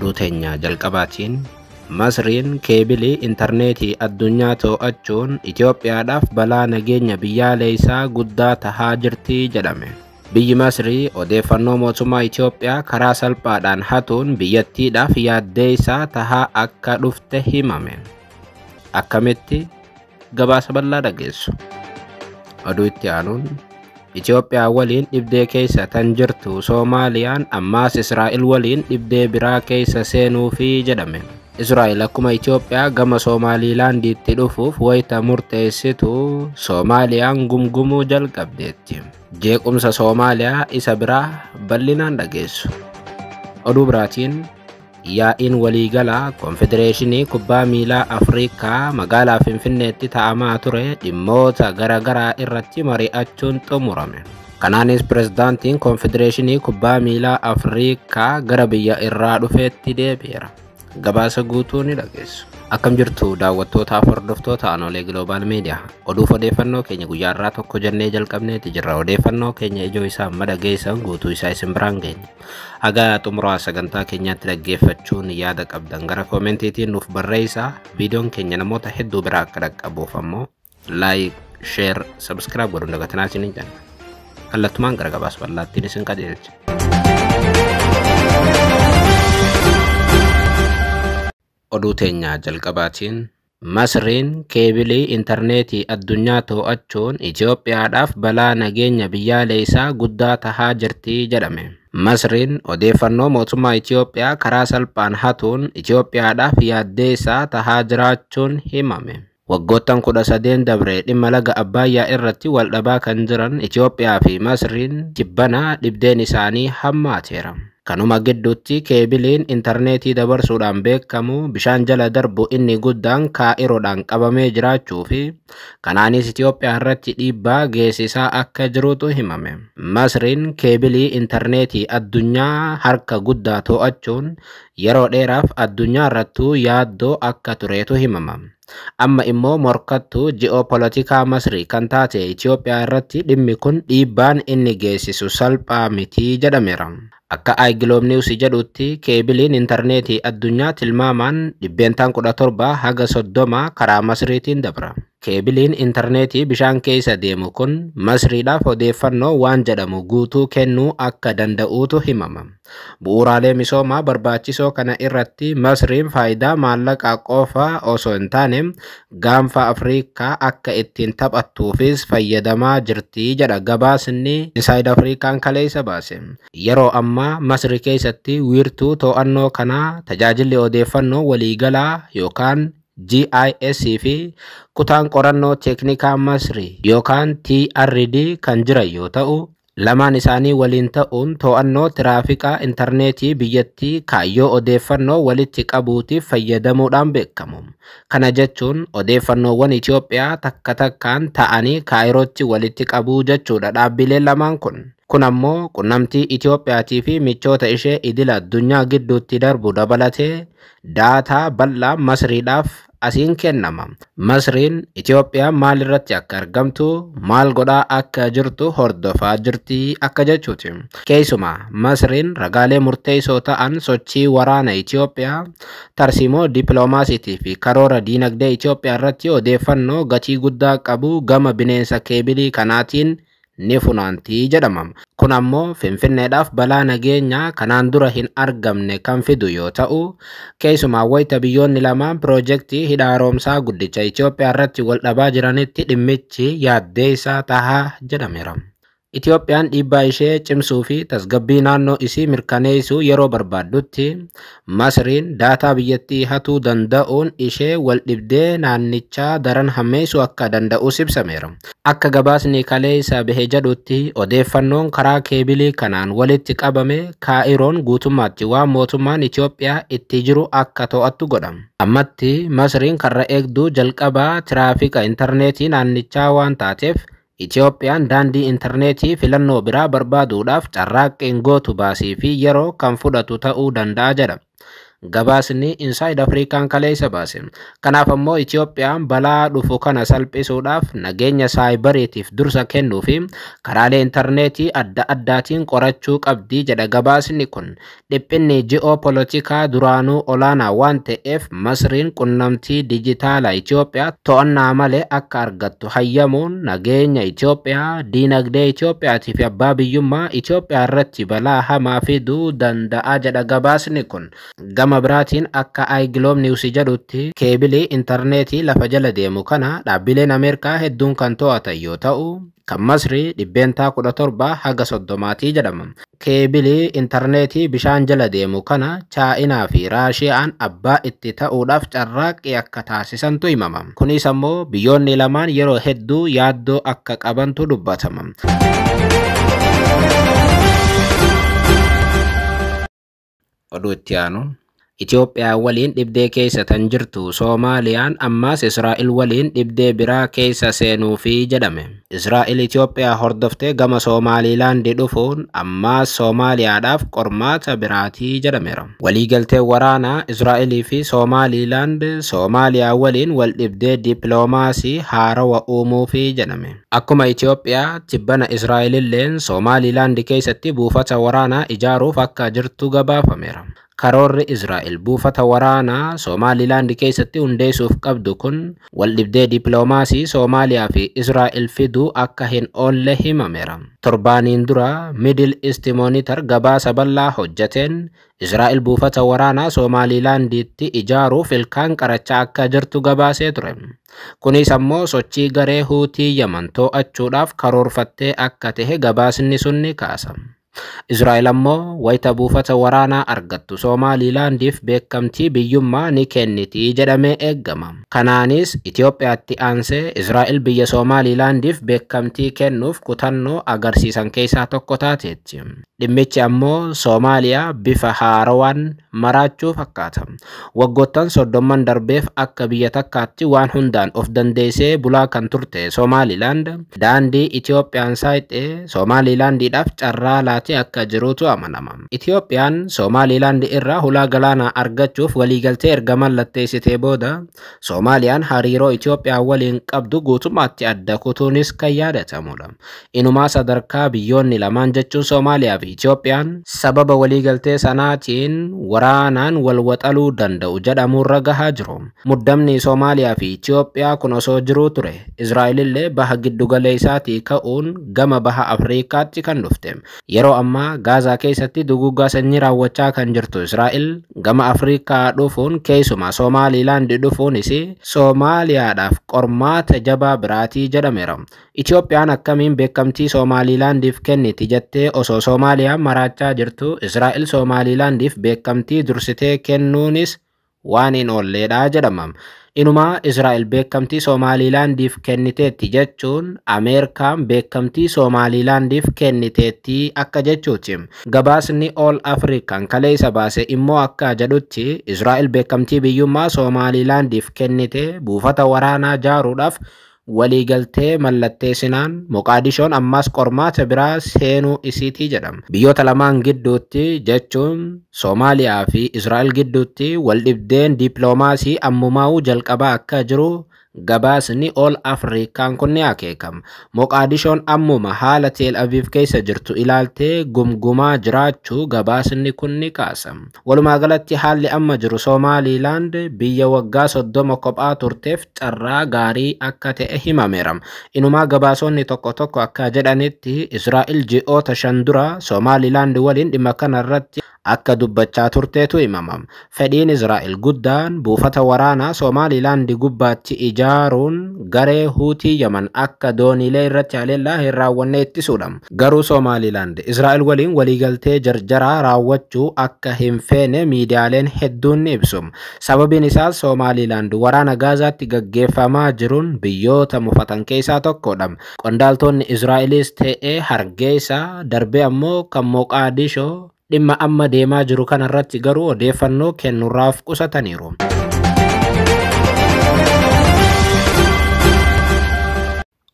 yaaduu teenya jalqabaatiin masriin keebilii intarneetii addunyaa too'achuun Itoophiyaadhaaf balaa nageenya biyyaalee isaa guddaa tahaa jirtii jedhame. Biyyi Masrii odeeffannoo mootummaa Itoophiyaa karaa salphaadhaan hatuun biyyattiidhaaf yaaddee isaa tahaa akka dhufte himame. Akkamitti gabaasa bal'aa dhageessu? Oduu itti aanuun Itoophiyaan waliin dhibdee keessa tan jirtu Soomaaliyaan ammaas Israa'el waliin dhibdee biraa keessa seenuufii jedhame. Israa'el akkuma Itoophiyaa gama Soomaaliilaandiitti dhufuuf wayita murteessitu Soomaaliyaan gumgumuu jalqabdeetti. Jeequmsa Soomaaliyaa isa biraa bal'inaan dhageessu. Oduu biraatiin Yaa'iin waliigalaa Koonfedereeshinii Kubbaa Miilaa Afrikaa magaalaa Finfinneetti ta'amaa ture dhimmoota garaa irratti mari'achuun xumurame. Kanaanis pirezidaantiin Koonfedereeshinii Kubbaa Miilaa Afrikaa gara biyya irraa dhufeetti deebi'eera. gabaasa guutuu ni dhageessu. Akkam jirtu daawwattootaaf hordoftoota aanoolee giloobaal miidiyaa oduuf odeeffannoo keenya guyyaa irraa tokko jennee jalqabneeti jirra odeeffannoo keenya ijoo isaa amma dhageessan guutuu isaa isin biraan geenya. Hagaa xumuraa sagantaa keenyaatti dhaggeeffachuun yaada qabdan gara koomentiitiin nuuf barreessaa viidiyoon keenya namoota hedduu biraa akka dhaqqabuuf ammoo laayik, sheer, sabiskiraayib godhuun dagatinaas hin janna. Kallattumaan gara gabaas bal'aattiin isin qajeelcha. Oduu teenya jalqabaatiin Masriin keebilii intarneetii addunyaa to'achuun Itoophiyaadhaaf balaa nageenya biyyaalee isaa guddaa tahaa jirti jedhame. Masriin odeeffannoo mootummaa Itoophiyaa karaa salphaan hatuun Itoophiyaadhaaf yaaddee isaa tahaa jiraachuun himame. Waggoottan kudha sadeen dabre dhimma laga Abbaayyaa irratti waldhabaa kan jiran Itoophiyaa fi Masriin jibbanaa dhibdeen isaanii hammaateera. Kanuma gidduutti keebiliin intarneetii dabarsuudhaan beekamu bishaan jala darbu inni guddaan kaa'iroodhaan qabamee jiraachuu fi kanaanis Itoophiyaa irratti dhiibbaa geessisaa akka jirutu himame. Masriin keebilii intarneetii addunyaa harka guddaa to'achuun yeroo dheeraaf addunyaa irrattuu yaaddoo akka turetu himama. Amma immoo morkattu ji'oopolotikaa Masrii kan taate Itoophiyaa irratti dhimmi kun dhiibbaan inni geessisu salphaa mitii jedhameera. Akka Aayigiloom Niwusii jedhutti keebiliin intarneetii addunyaa tilmaamaan dhibbeentaan kudha torba haga soddoma karaa Masiriitiin dabra. keebiliin intarneetii bishaan keessa deemu kun masriidhaaf odeeffannoo waan jedhamu guutuu kennuu akka danda'uutu himama. Bu'uuraalee misoomaa barbaachisoo kana irratti masriin faayidaa maallaqaa qofaa osoo hin taane gaanfa Afriikaa akka ittiin taphattuufis fayyadamaa jirti jedha gabaasni Saayid Afriikaan kaleessa baase. Yeroo ammaa masri keessatti wiirtuu to'annoo kanaa tajaajilli odeeffannoo waliigalaa yookaan GISii fi kutaan qorannoo teeknikaa Masri yookaan TRD kan jiran yoo ta'u, lamaan isaanii waliin ta'uun to'annoo tiraafikaa intarneetii biyyattii kaayyoo odeeffannoo walitti qabuutiif fayyadamuudhaan beekamu. Kana jechuun odeeffannoowwan Itoophiyaa takka takkaan ta'anii kaayirootti walitti qabuu jechuudha dhaabbileen lamaan kun. Kun ammoo qunnamtii Itoophiyaatii fi michoota ishee idil addunyaa gidduutti darbu dabalatee daataa bal'aa Masriidhaaf asiin kennama. Masriin Itoophiyaan maal irratti akka argamtu maal godhaa akka jirtu hordofaa jirti akka jechuuti. Keessuma Masriin ragaalee murteessoo ta'an sochii waraana Itoophiyaa tarsiimoo dippiloomaasiitii fi karoora diinagdee Itoophiyaa irratti odeeffannoo gatii guddaa qabu gama bineensa keebilii kanaatiin ni funaantii jedhama. Kun ammoo Finfinneedhaaf balaa nageenya kanaan dura hin argamne kan fidu yoo ta'u, keessumaa wayita biyyoonni lamaan piroojektii hidha haaromsaa guddicha Itoophiyaa irratti waldhabaa jiranitti dhimmichi yaaddee isaa tahaa jedhameera. Itoophiyaan dhiibbaa ishee cimsuu fi tasgabbii naannoo isii mirkaneessu yeroo barbaadutti Masriin daataa biyyattii hatuu danda'uun ishee wal dhibdee naannichaa daran hammeessuu akka danda'us sibsameera. Akka gabaasni isaa bahee jedhutti odeeffannoon karaa keebilii kanaan walitti qabame Kaa'iroon guutummaatti waan mootummaan Itoophiyaa itti jiru akka to'attu godha. Ammatti Masriin karra eegduu jalqabaa tiraafika intarneetii naannichaa waan taateef interneti daandii intarneetii filannoo biraa barbaaduudhaaf carraaqqeen gootu baasii fi yeroo kan fudhatu ta'uu danda'a jedha. gabaasni insaayiid afriikaan kaleessa baase kanaaf immoo itiyoophiyaan balaa dhufu kana salphisuudhaaf nageenya saayibariitiif dursa kennuu fi karaalee intarneetii adda addaatiin qorachuu qabdi jedha gabaasni kun dhiphinni polotikaa duraanuu olaanaa waan ta'eef masriin qunnamtii dijitaalaa itiyoophiyaa to'annaa malee akka argattu hayyamuun nageenya itiyoophiyaa diinagdee itiyoophiyaatii abbaa biyyummaa itiyoophiyaa irratti balaa hamaa fiduu danda'a jedha gabaasni kun. Gama akka Aayigiloob niwusii jedhutti keebilii intarneetii lafa jala deemu kana dhaabbileen Ameerikaa hedduun kan to'atan yoo ta'u, kan Masrii dhibbeentaa 17 haga 30tii jedhama. Keebilii intarneetii bishaan jala deemu kana Chaayinaa fi Raashiyaan abbaa itti ta'uudhaaf carraaqqii akka taasisantu himama. Kunis ammoo biyyoonni lamaan yeroo hedduu yaaddoo akka qabantu dubbatama. Oduu itti aanu. إثيوبيا ولين إبدا كيسة تنجرتو سوماليان أماس إسرائيل ولين إبدا برا كيسة سينو في جدم إسرائيل إثيوبيا هردفته غما سوماليلان ديدوفون أماس سوماليا داف كرمات براتي جدم وليقلت ورانا إسرائيل في سوماليلان سوماليا ولين والإبدا ديبلوماسي هارا وأومو في جدم أكما إثيوبيا تبنا إسرائيل لين سوماليلان دي كيسة تبوفة ورانا إجارو فكا جرتو غبا فميرا karoorri Israa'el buufata waraanaa Somaalilaand keessatti hundeessuuf qabdu kun waldhibdee dippiloomaasii Soomaaliyaa fi Israa'el fiduu akka hin oolle himameera. Torbaaniin dura Middle East Monitor gabaasa bal'aa hojjeteen Israa'el buufata waraanaa Somaalilaanditti ijaaruuf ilkaan qarachaa akka jirtu gabaasee ture. Kunis ammoo sochii garee huutii Yaman to'achuudhaaf karoorfattee akka tahe gabaasni sun ni kaasa. Israa'el ammoo wayita buufata waraanaa argattu Somaaliilaandiif beekamtii biyyummaa ni kenniti jedhamee eeggama. Kanaanis Itiyoophiyaatti aansee Israa'el biyya Somaaliilaandiif beekamtii kennuuf kutannoo agarsiisan keessaa tokko taateetti. Dhimmichi ammoo Soomaaliyaa bifa haarawaan marachuu fakkaata. Waggoottan soddomman darbeef akka biyya takkaatti waan hundaan of dandeessee bulaa kan turte Somaalilaand daandii Itiyoophiyaan saayixee Somaalilaandiidhaaf carraa laatee akka jirutu amanama. Itiyoophiyaan Somaalilaand irraa hulaa galaanaa argachuuf waliigaltee erga mallatteessitee booda Soomaaliyaan hariiroo Itiyoophiyaa waliin qabdu guutummaatti adda kutuunis kan yaadatamudha. Inumaa sadarkaa biyyoonni lamaan jechuun Soomaaliyaa fi Itiyoophiyaan sababa waliigaltee sanaatiin waraanaan wal waxaluu danda'u jedhamuurra gahaa jiru. Muddamni Soomaaliyaa fi Itoophiyaa kun osoo jiruu ture. Israa'elillee baha giddugaleessaa isaatii ka'uun gama baha Afrikaatti kan dhufte. Yeroo ammaa Gaazaa keessatti dugugaa sanyii raawwachaa kan jirtu Israa'el gama Afrikaa dhufuun keessumaa Soomaaliilaandii dhufuunis Soomaaliyaadhaaf qormaata jabaa biraatii jedhameera. Itoophiyaan akkamiin beekamtii Soomaaliilaandiif kenniti jettee osoo Soomaaliyaa maraachaa jirtu Israa'el Soomaaliilaandiif beekamtii isaaniitii dursitee kennuunis waan hin oolleedha jedhamam. Inumaa israel beekamtii Soomaalilaandiif kenniteetti jechuun Ameerikaan beekamtii Soomaalilaandiif kenniteetti akka jechuuti. Gabaasni All African kalee baase immoo akka jedhutti israel beekamtii biyyummaa Soomaalilaandiif kennitee buufata waraanaa jaaruudhaaf waliigaltee mallattee sinaan moqaadishoon ammaas qormaata biraa seenuu isiitii jedhama. Biyyoota lamaan gidduutti jechuun Soomaaliyaa fi Israa'el gidduutti waldhibdeen diippiloomaasii ammumaa'uu jalqabaa akka jiru gabaasni ol afrikaan kunni akeekama moqaadishoon ammuma haala teel aviif keessa jirtu ilaaltee gumgumaa jiraachuu gabaasni kunni kaasama walumaagalatti haalli amma jiru soomaaliilaand biyya waggaa soddoma kophaa turteef carraa gaarii akka ta'e himameera inumaa gabaasonni tokko tokko akka jedhanitti israa'el ji'oota shan dura soomaaliilaand waliin dhimma kanarratti akka dubbachaa turteetu himamam. Fedhiin Israa'el guddaan buufata waraanaa Somaalilaandi gubbaatti ijaaruun garee Huutii Yaman akka doonilee irratti haleellaa hin raawwanne ittisuudha Garuu Somaalilaand Israa'el waliin waliigaltee jarjaraa raawwachuu akka hin feene miidiyaaleen hedduun ni ibsu. Sababiin isaas Somaalilaand waraana Gaazaatti gaggeeffamaa jiruun biyyoota mufatan keessaa tokkodha. qondaaltoonni Israa'elis ta'ee hargeessa darbee ammoo kan Moqaadishoo dhimma amma deemaa jiru kanarratti garuu odeeffannoo kennurraaf qusataniiru.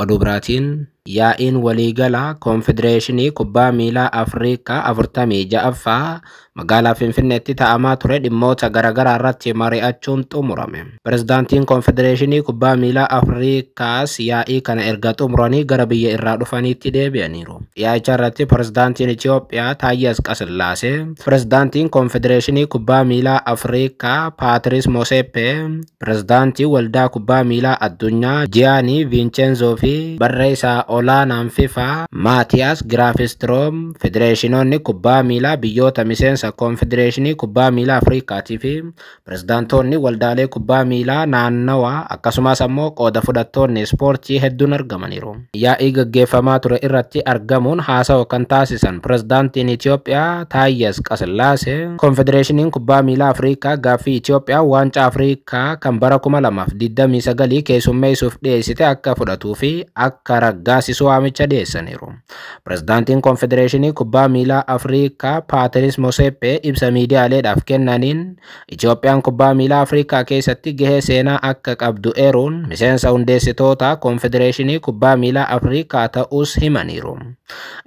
Oduu biraatiin yaa'in waliigala koonfedereeshinii kubbaa miilaa Afrikaa afurtamii ja'affaa magaalaa Finfinneetti ta'amaa ture dhimmoota garaagaraa irratti mari'achuun xumurame. Pirezidaantiin koonfedereeshinii kubbaa miilaa Afrikaas yaa'ii kana erga xumuranii gara biyya irraa dhufaniitti deebi'aniiru. Yaa'icha irratti pirezidaantiin Itiyoophiyaa Taayye Asqasillaasee, pirezidaantiin koonfedereeshinii kubbaa miilaa Afrikaa Paatiriis Mooseppee, pirezidaantii waldaa kubbaa miilaa addunyaa Jiyaanii Viincheenzoo fi barree isaa olaanaan fifaa maatiyaas giraafistroom federeeshinoonni kubbaa miilaa biyyoota miseensa koonfedereeshinii kubbaa miilaa afrikaatii fi pirezidaantoonni waldaalee kubbaa miilaa naannawaa akkasumas ammoo qooda fudhattoonni ispoortii hedduun argamaniiru. Yaa gaggeeffamaa ture irratti argamuun haasawo kan taasisan pirezidaantiin Itoophiyaa Taayes Qasillaasee koonfedereeshiniin kubbaa miilaa Afrikaa gaafi Itoophiyaa waancaa Afrikaa kan bara 2029 keessummeessuuf dhiyeessite akka fudhatuu akka raggaasisu waamicha dhiyeessaniiru. Pireezdaantiin Koonfedereeshinii Kubbaa Miilaa Afrikaa patris Mosepe ibsa miidiyaaleedhaaf kennaniin Itoophiyaan kubbaa milaa Afrikaa keessatti gahee seenaa akka qabdu eeruun miseensa hundeessitoota Koonfedereeshinii Kubbaa Miilaa Afrikaa ta'us himaniiru.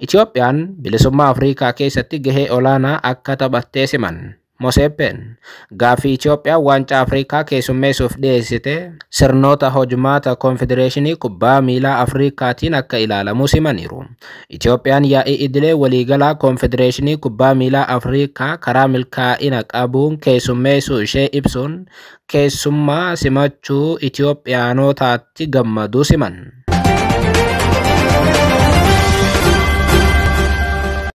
Itoophiyaan bilisummaa Afrikaa keessatti gahee olaanaa akka taphattee siman. Moseeppeen gaaffii Itoophiyaan waancaa Afrikaa keessummeessuuf dhiyeessite sirnoota hojmaata konfedereeshinii kubbaa miilaa Afrikaatiin akka ilaalamu simaniiru. Itoophiyaan yaa'ii idilee waliigalaa konfedereeshinii kubbaa miilaa Afrikaa karaa milkaa'ina qabuun keessummeessuu ishee ibsuun keessummaa simachuu Itoophiyaanotaatti gammaduu siman.